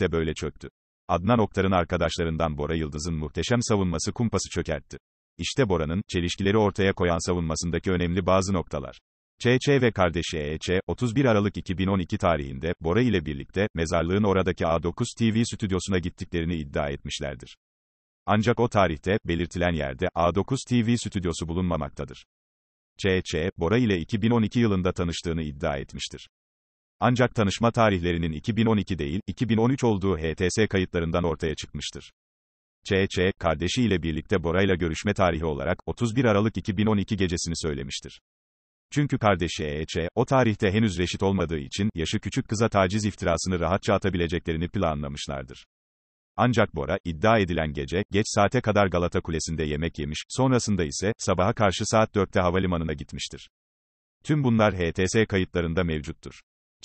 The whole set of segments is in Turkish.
de böyle çöktü. Adnan Oktar'ın arkadaşlarından Bora Yıldız'ın muhteşem savunması kumpası çökertti. İşte Bora'nın, çelişkileri ortaya koyan savunmasındaki önemli bazı noktalar. ÇÇ ve kardeşi EÇ, 31 Aralık 2012 tarihinde, Bora ile birlikte, mezarlığın oradaki A9 TV stüdyosuna gittiklerini iddia etmişlerdir. Ancak o tarihte, belirtilen yerde, A9 TV stüdyosu bulunmamaktadır. ÇÇ, Bora ile 2012 yılında tanıştığını iddia etmiştir. Ancak tanışma tarihlerinin 2012 değil, 2013 olduğu HTS kayıtlarından ortaya çıkmıştır. ÇÇ, kardeşi ile birlikte Bora'yla görüşme tarihi olarak 31 Aralık 2012 gecesini söylemiştir. Çünkü kardeşi EÇ, o tarihte henüz reşit olmadığı için, yaşı küçük kıza taciz iftirasını rahatça atabileceklerini planlamışlardır. Ancak Bora, iddia edilen gece, geç saate kadar Galata Kulesi'nde yemek yemiş, sonrasında ise, sabaha karşı saat 4'te havalimanına gitmiştir. Tüm bunlar HTS kayıtlarında mevcuttur.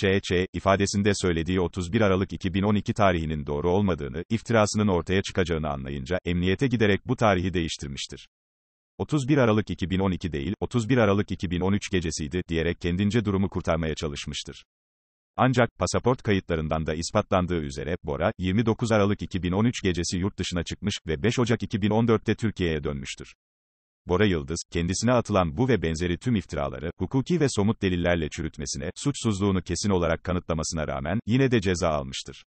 C.Ç. E ifadesinde söylediği 31 Aralık 2012 tarihinin doğru olmadığını, iftirasının ortaya çıkacağını anlayınca, emniyete giderek bu tarihi değiştirmiştir. 31 Aralık 2012 değil, 31 Aralık 2013 gecesiydi diyerek kendince durumu kurtarmaya çalışmıştır. Ancak, pasaport kayıtlarından da ispatlandığı üzere, Bora, 29 Aralık 2013 gecesi yurt dışına çıkmış ve 5 Ocak 2014'te Türkiye'ye dönmüştür. Bora Yıldız, kendisine atılan bu ve benzeri tüm iftiraları, hukuki ve somut delillerle çürütmesine, suçsuzluğunu kesin olarak kanıtlamasına rağmen, yine de ceza almıştır.